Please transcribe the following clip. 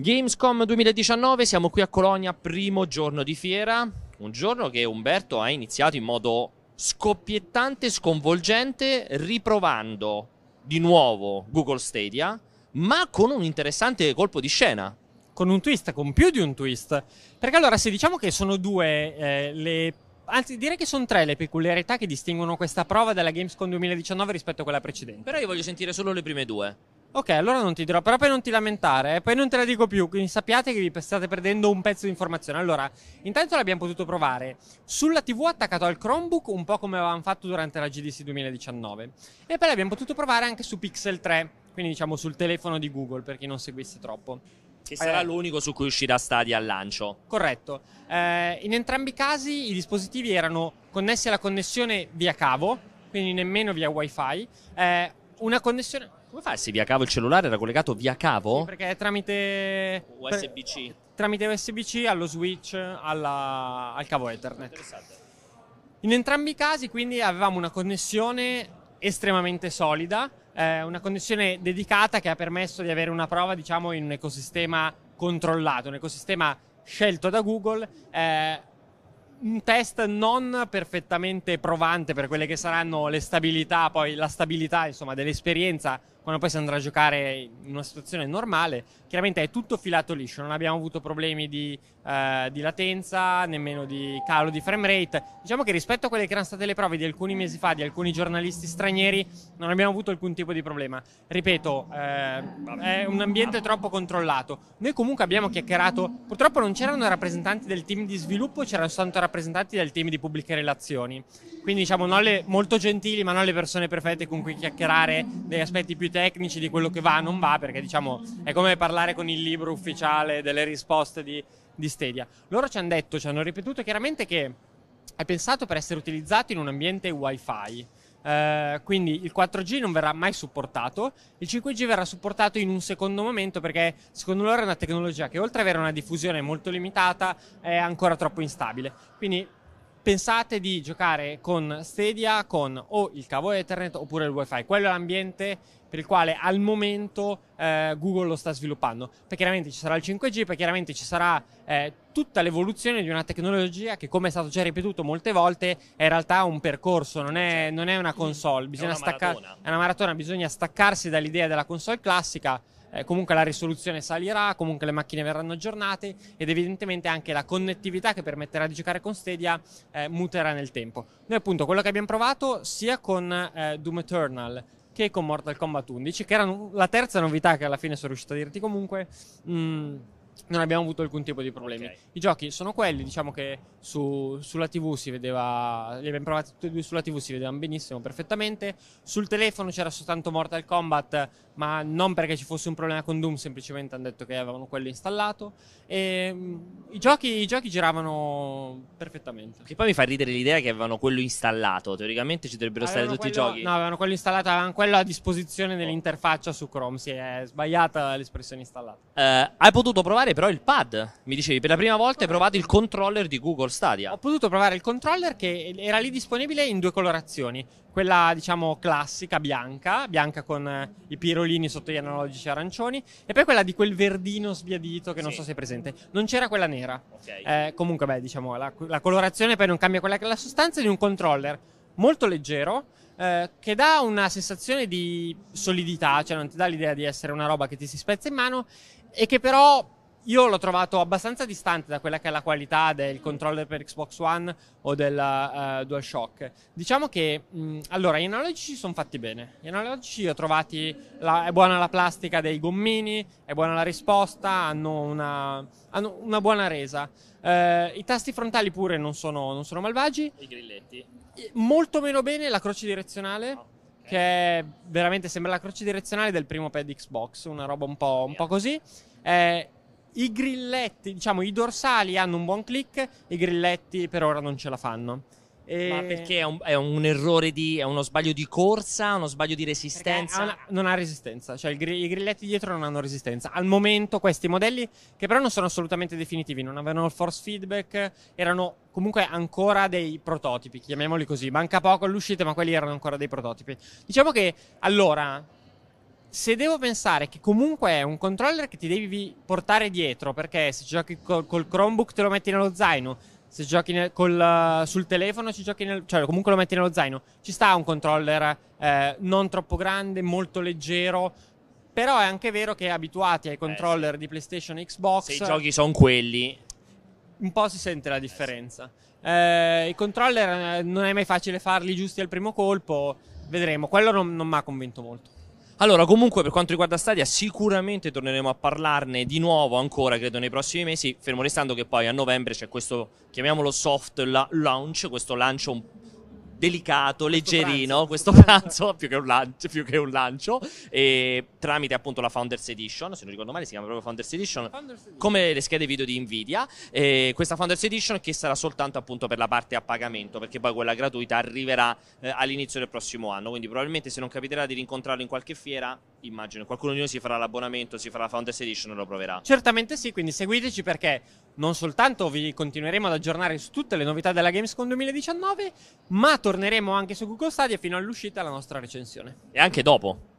Gamescom 2019, siamo qui a Colonia, primo giorno di fiera, un giorno che Umberto ha iniziato in modo scoppiettante, sconvolgente, riprovando di nuovo Google Stadia, ma con un interessante colpo di scena. Con un twist, con più di un twist. Perché allora se diciamo che sono due eh, le anzi direi che sono tre le peculiarità che distinguono questa prova della Gamescom 2019 rispetto a quella precedente. Però io voglio sentire solo le prime due. Ok, allora non ti dirò, però poi non ti lamentare, eh, poi non te la dico più, quindi sappiate che vi state perdendo un pezzo di informazione. Allora, intanto l'abbiamo potuto provare sulla TV attaccato al Chromebook, un po' come avevamo fatto durante la GDC 2019, e poi l'abbiamo potuto provare anche su Pixel 3, quindi diciamo sul telefono di Google, per chi non seguisse troppo. Che sarà eh, l'unico su cui uscirà Stadia al lancio. Corretto. Eh, in entrambi i casi i dispositivi erano connessi alla connessione via cavo, quindi nemmeno via wifi, eh, una connessione. Come fai se via cavo il cellulare era collegato via cavo? Sì, perché tramite USB-C. Per, tramite USB-C allo switch alla, al cavo Ethernet. In entrambi i casi quindi avevamo una connessione estremamente solida, eh, una connessione dedicata che ha permesso di avere una prova diciamo in un ecosistema controllato, un ecosistema scelto da Google. Eh, un test non perfettamente provante per quelle che saranno le stabilità, poi la stabilità insomma, dell'esperienza quando poi si andrà a giocare in una situazione normale, chiaramente è tutto filato liscio, non abbiamo avuto problemi di, eh, di latenza, nemmeno di calo di frame rate. Diciamo che rispetto a quelle che erano state le prove di alcuni mesi fa, di alcuni giornalisti stranieri, non abbiamo avuto alcun tipo di problema. Ripeto, eh, è un ambiente troppo controllato. Noi comunque abbiamo chiacchierato, purtroppo non c'erano rappresentanti del team di sviluppo, c'erano soltanto rappresentanti del team di pubbliche relazioni. Quindi diciamo non le, molto gentili, ma non le persone perfette con cui chiacchierare degli aspetti più tecnici tecnici di quello che va o non va, perché diciamo è come parlare con il libro ufficiale delle risposte di, di Stadia. Loro ci hanno detto, ci hanno ripetuto chiaramente che è pensato per essere utilizzato in un ambiente wifi. Uh, quindi il 4G non verrà mai supportato, il 5G verrà supportato in un secondo momento perché secondo loro è una tecnologia che oltre ad avere una diffusione molto limitata è ancora troppo instabile. Quindi pensate di giocare con Stadia con o il cavo Ethernet oppure il WiFi. Quello è l'ambiente per il quale al momento eh, Google lo sta sviluppando. Perché chiaramente ci sarà il 5G, perché chiaramente ci sarà eh, tutta l'evoluzione di una tecnologia che, come è stato già ripetuto molte volte, è in realtà un percorso, non è, certo. non è una console. Bisogna è una, stacca- è una maratona, bisogna staccarsi dall'idea della console classica eh, comunque la risoluzione salirà, comunque le macchine verranno aggiornate ed evidentemente anche la connettività che permetterà di giocare con Stadia eh, muterà nel tempo. Noi appunto quello che abbiamo provato sia con eh, Doom Eternal che con Mortal Kombat 11, che era la terza novità che alla fine sono riuscito a dirti comunque. Mh, mm, non abbiamo avuto alcun tipo di problemi. Okay. I giochi sono quelli, diciamo che su, sulla TV si vedeva, li abbiamo provati tutti e due sulla TV, si vedevano benissimo, perfettamente. Sul telefono c'era soltanto Mortal Kombat, ma non perché ci fosse un problema con Doom, semplicemente hanno detto che avevano quello installato. E, ehm, i, giochi, i giochi giravano perfettamente. Che poi mi fa ridere l'idea che avevano quello installato, teoricamente ci dovrebbero avevano stare quello, tutti i giochi. No, avevano quello installato, avevano quello a disposizione nell'interfaccia oh. su Chrome, si è sbagliata l'espressione installata. Uh, hai potuto provare provare però il pad. Mi dicevi, per la prima volta hai provato il controller di Google Stadia. Ho potuto provare il controller che era lì disponibile in due colorazioni. Quella, diciamo, classica bianca, bianca con i pirolini sotto gli analogici arancioni, e poi quella di quel verdino sbiadito che non sì. so se è presente. Non c'era quella nera. Okay. Eh, comunque, beh, diciamo, la, la colorazione poi non cambia quella che è la sostanza di un controller molto leggero eh, che dà una sensazione di solidità, cioè non ti dà l'idea di essere una roba che ti si spezza in mano e che però io l'ho trovato abbastanza distante da quella che è la qualità del controller per Xbox One o del uh, DualShock. Diciamo che, mh, allora, gli analogici sono fatti bene. Gli analogici ho trovati, la, è buona la plastica dei gommini, è buona la risposta, hanno una, hanno una buona resa. Uh, I tasti frontali pure non sono, non sono, malvagi. I grilletti. Molto meno bene la croce direzionale. Oh che veramente sembra la croce direzionale del primo pad Xbox, una roba un po', un po così. Eh, i grilletti, diciamo, i dorsali hanno un buon click, i grilletti per ora non ce la fanno. E... Ma perché è un, è un, errore di. è uno sbaglio di corsa, uno sbaglio di resistenza? una, non ha resistenza, cioè gr- i grilletti dietro non hanno resistenza. Al momento questi modelli, che però non sono assolutamente definitivi, non avevano il force feedback, erano comunque ancora dei prototipi, chiamiamoli così. Manca poco all'uscita, ma quelli erano ancora dei prototipi. Diciamo che allora se devo pensare che comunque è un controller che ti devi portare dietro, perché se giochi col, col Chromebook te lo metti nello zaino, se giochi nel, col, sul telefono ci giochi nel, cioè comunque lo metti nello zaino, ci sta un controller eh, non troppo grande, molto leggero, però è anche vero che abituati ai eh, controller eh, sì. di PlayStation e Xbox... Se i giochi sono quelli... Un po' si sente la eh, differenza. Eh, I controller eh, non è mai facile farli giusti al primo colpo, vedremo, quello non, non mi ha convinto molto. Allora, comunque, per quanto riguarda Stadia, sicuramente torneremo a parlarne di nuovo ancora, credo, nei prossimi mesi. Fermo restando che poi a novembre c'è questo, chiamiamolo soft la- launch, questo lancio un delicato, leggerino questo, pranzo, questo pranzo più, che lancio, più che un lancio, e tramite appunto la Founders Edition, se non ricordo male si chiama proprio Founders Edition, Founders Edition. come le schede video di Nvidia, e questa Founders Edition che sarà soltanto appunto per la parte a pagamento, perché poi quella gratuita arriverà eh, all'inizio del prossimo anno, quindi probabilmente se non capiterà di rincontrarlo in qualche fiera Immagino, qualcuno di noi si farà l'abbonamento, si farà la Founders Edition e lo proverà. Certamente sì, quindi seguiteci perché non soltanto vi continueremo ad aggiornare su tutte le novità della Gamescom 2019, ma torneremo anche su Google Stadia fino all'uscita della nostra recensione. E anche dopo.